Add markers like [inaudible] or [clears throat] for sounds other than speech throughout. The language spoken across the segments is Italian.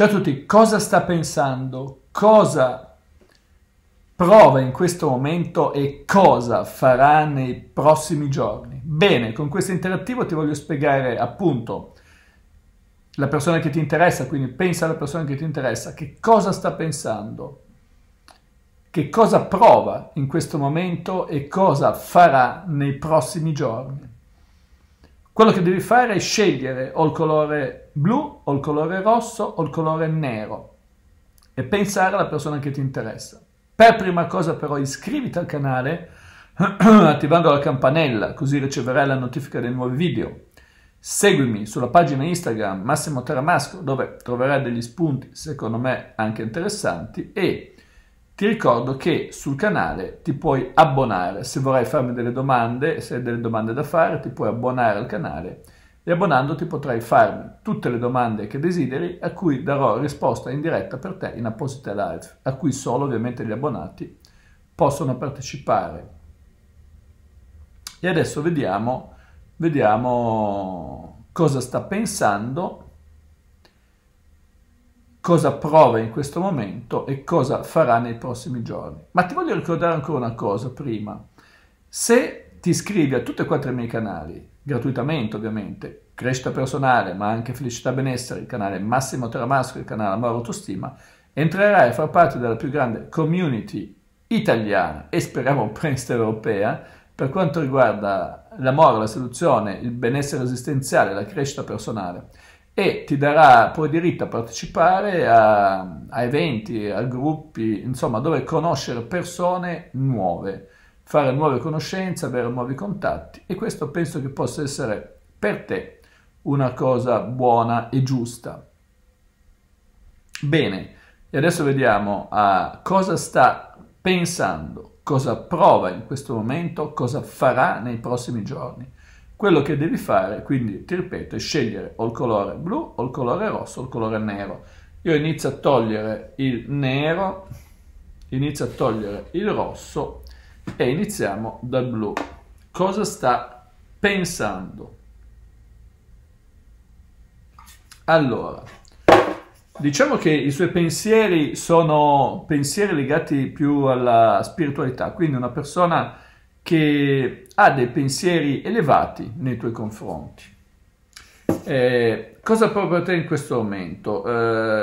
Ciao a tutti, cosa sta pensando? Cosa prova in questo momento e cosa farà nei prossimi giorni? Bene, con questo interattivo ti voglio spiegare appunto la persona che ti interessa, quindi pensa alla persona che ti interessa, che cosa sta pensando, che cosa prova in questo momento e cosa farà nei prossimi giorni. Quello che devi fare è scegliere o il colore blu, o il colore rosso, o il colore nero e pensare alla persona che ti interessa. Per prima cosa però iscriviti al canale [clears throat] attivando la campanella così riceverai la notifica dei nuovi video. Seguimi sulla pagina Instagram Massimo Taramasco dove troverai degli spunti secondo me anche interessanti e ti ricordo che sul canale ti puoi abbonare, se vorrai farmi delle domande, se hai delle domande da fare, ti puoi abbonare al canale e abbonandoti potrai farmi tutte le domande che desideri a cui darò risposta in diretta per te in apposita live, a cui solo ovviamente gli abbonati possono partecipare. E adesso vediamo, vediamo cosa sta pensando cosa prova in questo momento e cosa farà nei prossimi giorni. Ma ti voglio ricordare ancora una cosa prima. Se ti iscrivi a tutti e quattro i miei canali, gratuitamente ovviamente, crescita personale, ma anche felicità e benessere, il canale Massimo Teramasco, il canale Amore Autostima, entrerai a far parte della più grande community italiana e speriamo presto europea per quanto riguarda l'amore, la seduzione, il benessere esistenziale, la crescita personale e ti darà poi diritto a partecipare a, a eventi, a gruppi, insomma, dove conoscere persone nuove, fare nuove conoscenze, avere nuovi contatti e questo penso che possa essere per te una cosa buona e giusta. Bene, e adesso vediamo a cosa sta pensando, cosa prova in questo momento, cosa farà nei prossimi giorni. Quello che devi fare, quindi ti ripeto, è scegliere o il colore blu o il colore rosso o il colore nero. Io inizio a togliere il nero, inizio a togliere il rosso e iniziamo dal blu. Cosa sta pensando? Allora, diciamo che i suoi pensieri sono pensieri legati più alla spiritualità, quindi una persona che ha dei pensieri elevati nei tuoi confronti. Eh, cosa provo a te in questo momento?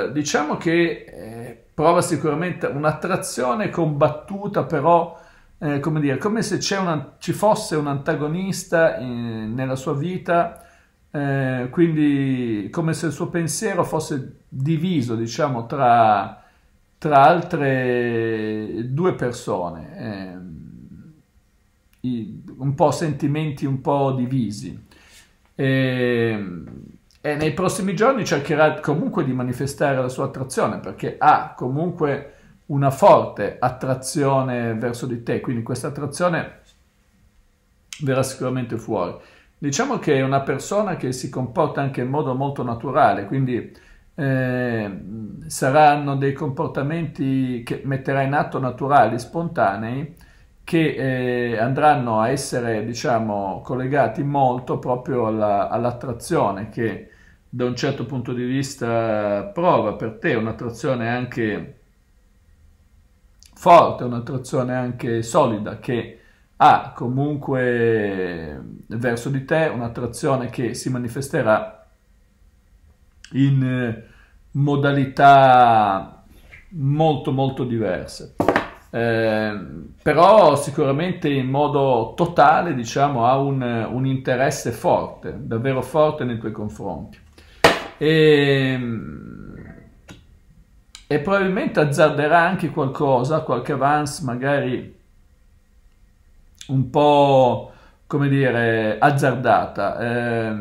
Eh, diciamo che eh, prova sicuramente un'attrazione combattuta, però eh, come dire, come se una, ci fosse un antagonista in, eh, nella sua vita, eh, quindi come se il suo pensiero fosse diviso, diciamo, tra, tra altre due persone ehm un po' sentimenti un po' divisi. E, ehm, e nei prossimi giorni cercherà comunque di manifestare la sua attrazione perché ha comunque una forte attrazione verso di te, quindi questa attrazione verrà sicuramente fuori. Diciamo che è una persona che si comporta anche in modo molto naturale, quindi eh, saranno dei comportamenti che metterà in atto naturali, spontanei, che eh, andranno a essere diciamo, collegati molto proprio alla, all'attrazione che da un certo punto di vista prova per te un'attrazione anche forte, un'attrazione anche solida che ha comunque verso di te un'attrazione che si manifesterà in modalità molto molto diverse. Eh, però sicuramente in modo totale diciamo, ha un, un, interesse forte, davvero forte nei tuoi confronti. E, ehm, e probabilmente azzarderà anche qualcosa, qualche avance magari un po' come dire azzardata, eh,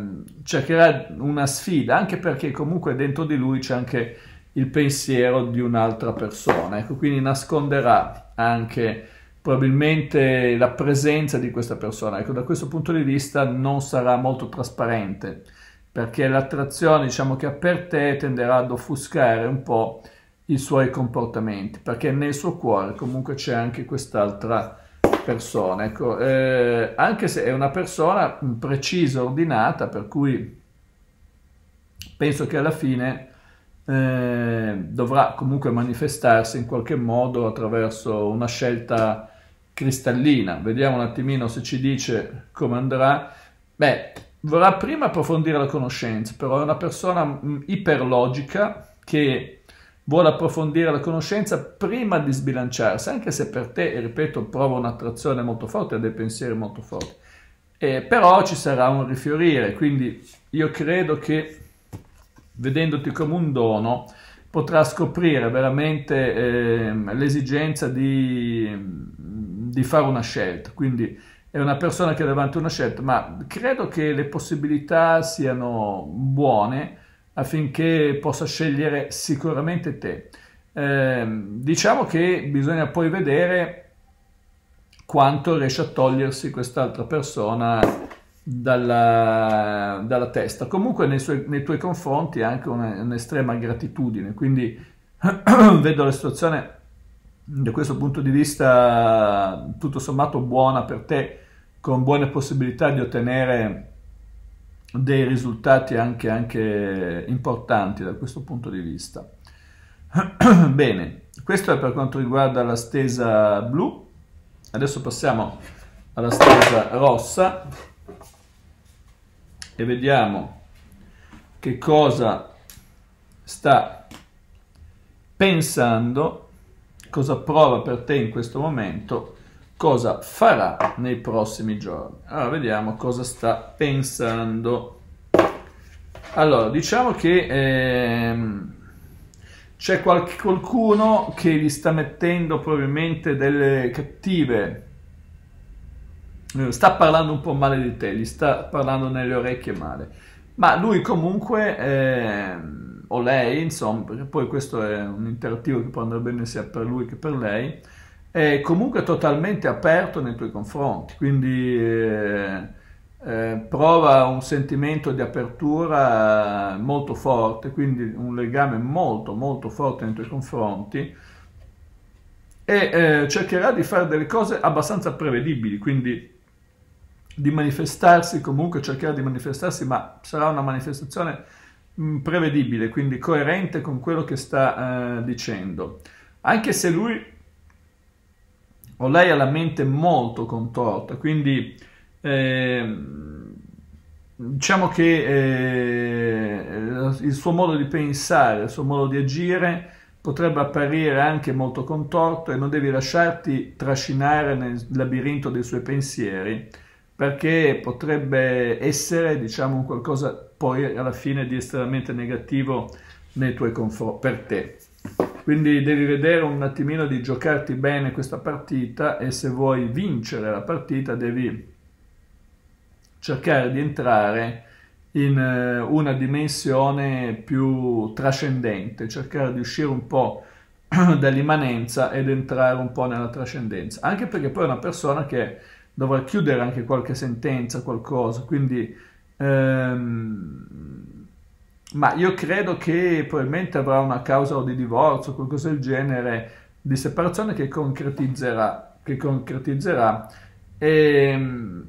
cercherà una sfida anche perché comunque dentro di lui c'è anche il pensiero di un'altra persona. Ecco, quindi nasconderà anche probabilmente la presenza di questa persona. Ecco, da questo punto di vista non sarà molto trasparente perché l'attrazione, diciamo che ha per te tenderà ad offuscare un po' i suoi comportamenti, perché nel suo cuore comunque c'è anche quest'altra persona. Ecco, eh, anche se è una persona precisa, ordinata, per cui penso che alla fine eh, dovrà comunque manifestarsi in qualche modo attraverso una scelta cristallina. Vediamo un attimino se ci dice come andrà. Beh, vorrà prima approfondire la conoscenza, però è una persona mm, iperlogica che vuole approfondire la conoscenza prima di sbilanciarsi, anche se per te, ripeto, prova un'attrazione molto forte, ha dei pensieri molto forti. Eh, però ci sarà un rifiorire, quindi io credo che vedendoti come un dono, potrà scoprire veramente eh, l'esigenza di, di, fare una scelta. Quindi è una persona che ha davanti una scelta, ma credo che le possibilità siano buone affinché possa scegliere sicuramente te. Eh, diciamo che bisogna poi vedere quanto riesce a togliersi quest'altra persona dalla, dalla testa. Comunque nei, suoi, nei tuoi confronti è anche una, un'estrema gratitudine, quindi [clears throat] vedo la situazione da questo punto di vista tutto sommato buona per te, con buone possibilità di ottenere dei risultati anche, anche importanti da questo punto di vista. [clears throat] Bene, questo è per quanto riguarda la stesa blu. Adesso passiamo alla stesa rossa e vediamo che cosa sta pensando, cosa prova per te in questo momento, cosa farà nei prossimi giorni. Allora, vediamo cosa sta pensando. Allora, diciamo che ehm, c'è qualcuno che gli sta mettendo probabilmente delle cattive sta parlando un po' male di te, gli sta parlando nelle orecchie male. Ma lui comunque, eh, o lei, insomma, perché poi questo è un interattivo che può andare bene sia per lui che per lei, è comunque totalmente aperto nei tuoi confronti, quindi eh, eh, prova un sentimento di apertura molto forte, quindi un legame molto molto forte nei tuoi confronti e eh, cercherà di fare delle cose abbastanza prevedibili, quindi di manifestarsi, comunque cercherà di manifestarsi, ma sarà una manifestazione mm, prevedibile, quindi coerente con quello che sta eh, dicendo. Anche se lui o lei ha la mente molto contorta, quindi eh, diciamo che eh, il suo modo di pensare, il suo modo di agire potrebbe apparire anche molto contorto e non devi lasciarti trascinare nel labirinto dei suoi pensieri perché potrebbe essere diciamo qualcosa poi alla fine di estremamente negativo nei tuoi confronti per te quindi devi vedere un attimino di giocarti bene questa partita e se vuoi vincere la partita devi cercare di entrare in eh, una dimensione più trascendente, cercare di uscire un po' [clears throat] dall'immanenza ed entrare un po' nella trascendenza, anche perché poi è una persona che dovrà chiudere anche qualche sentenza, qualcosa, quindi... Ehm, ma io credo che probabilmente avrà una causa o di divorzio, qualcosa del genere, di separazione che concretizzerà. Che concretizzerà. E, ehm,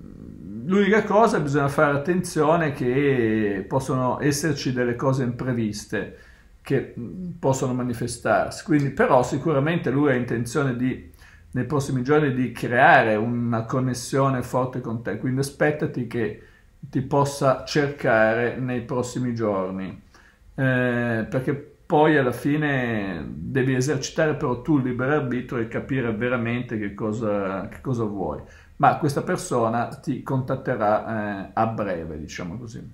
l'unica cosa, bisogna fare attenzione che possono esserci delle cose impreviste che mm, possono manifestarsi. Quindi, però, sicuramente lui ha intenzione di nei prossimi giorni di creare una connessione forte con te, quindi aspettati che ti possa cercare nei prossimi giorni, eh, perché poi alla fine devi esercitare però tu il libero arbitro e capire veramente che cosa, che cosa vuoi. Ma questa persona ti contatterà eh, a breve, diciamo così.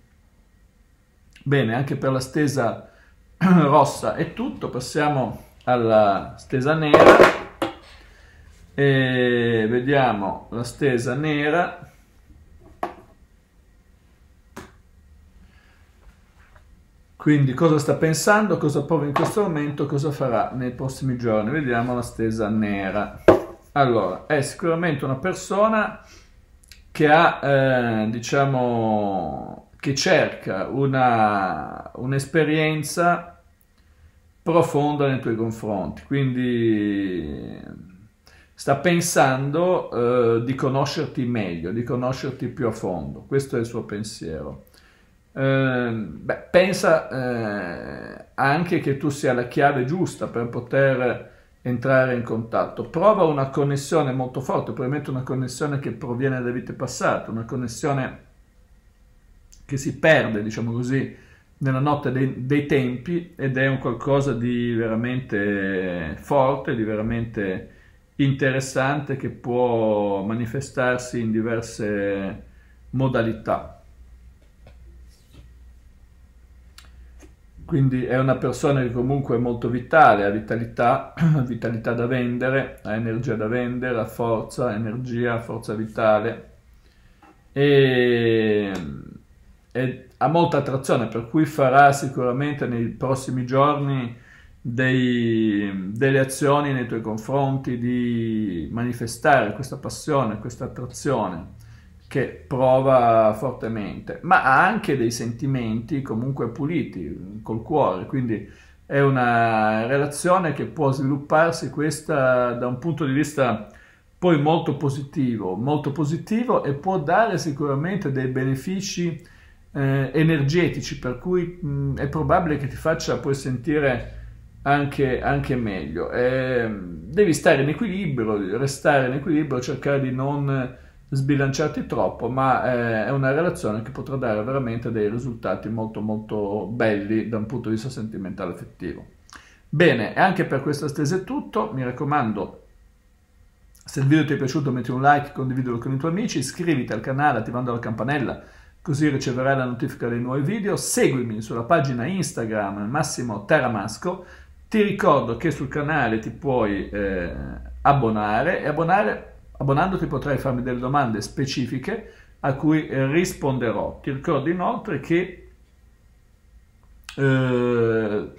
Bene, anche per la stesa [clears throat] rossa è tutto, passiamo alla stesa nera e vediamo la stesa nera quindi cosa sta pensando cosa prova in questo momento cosa farà nei prossimi giorni vediamo la stesa nera allora è sicuramente una persona che ha eh, diciamo che cerca un'esperienza profonda nei tuoi confronti quindi sta pensando eh, di conoscerti meglio, di conoscerti più a fondo, questo è il suo pensiero. Eh, beh, pensa eh, anche che tu sia la chiave giusta per poter entrare in contatto. Prova una connessione molto forte, probabilmente una connessione che proviene da vite passate, una connessione che si perde, diciamo così, nella notte dei, dei tempi ed è un qualcosa di veramente forte, di veramente interessante che può manifestarsi in diverse modalità. Quindi è una persona che comunque è molto vitale, ha vitalità, [clears throat] vitalità da vendere, ha energia da vendere, ha forza, energia, forza vitale e, e ha molta attrazione per cui farà sicuramente nei prossimi giorni dei, delle azioni nei tuoi confronti, di manifestare questa passione, questa attrazione che prova fortemente, ma ha anche dei sentimenti comunque puliti col cuore, quindi è una relazione che può svilupparsi questa da un punto di vista poi molto positivo, molto positivo e può dare sicuramente dei benefici eh, energetici, per cui mh, è probabile che ti faccia poi sentire anche, anche meglio. Eh, devi stare in equilibrio, restare in equilibrio, cercare di non sbilanciarti troppo, ma eh, è una relazione che potrà dare veramente dei risultati molto molto belli da un punto di vista sentimentale effettivo. Bene, e anche per questa stesa è tutto, mi raccomando se il video ti è piaciuto metti un like, condividilo con i tuoi amici, iscriviti al canale attivando la campanella così riceverai la notifica dei nuovi video, seguimi sulla pagina Instagram Massimo Teramasco ti ricordo che sul canale ti puoi eh, abbonare e abbonare, abbonandoti potrai farmi delle domande specifiche a cui eh, risponderò. Ti ricordo inoltre che eh,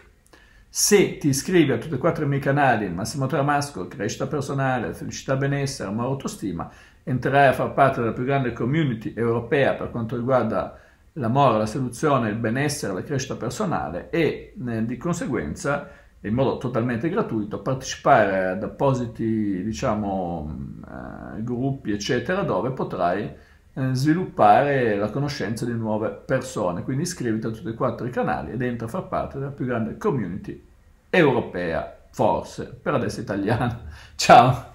se ti iscrivi a tutti e quattro i miei canali, Massimo Tramasco, Crescita Personale, Felicità Benessere, Amore Autostima, entrerai a far parte della più grande community europea per quanto riguarda l'amore, la seduzione, il benessere, la crescita personale e eh, di conseguenza in modo totalmente gratuito, partecipare ad appositi diciamo, eh, gruppi, eccetera, dove potrai eh, sviluppare la conoscenza di nuove persone. Quindi iscriviti a tutti e quattro i canali ed entra a far parte della più grande community europea, forse, per adesso italiana. [laughs] Ciao!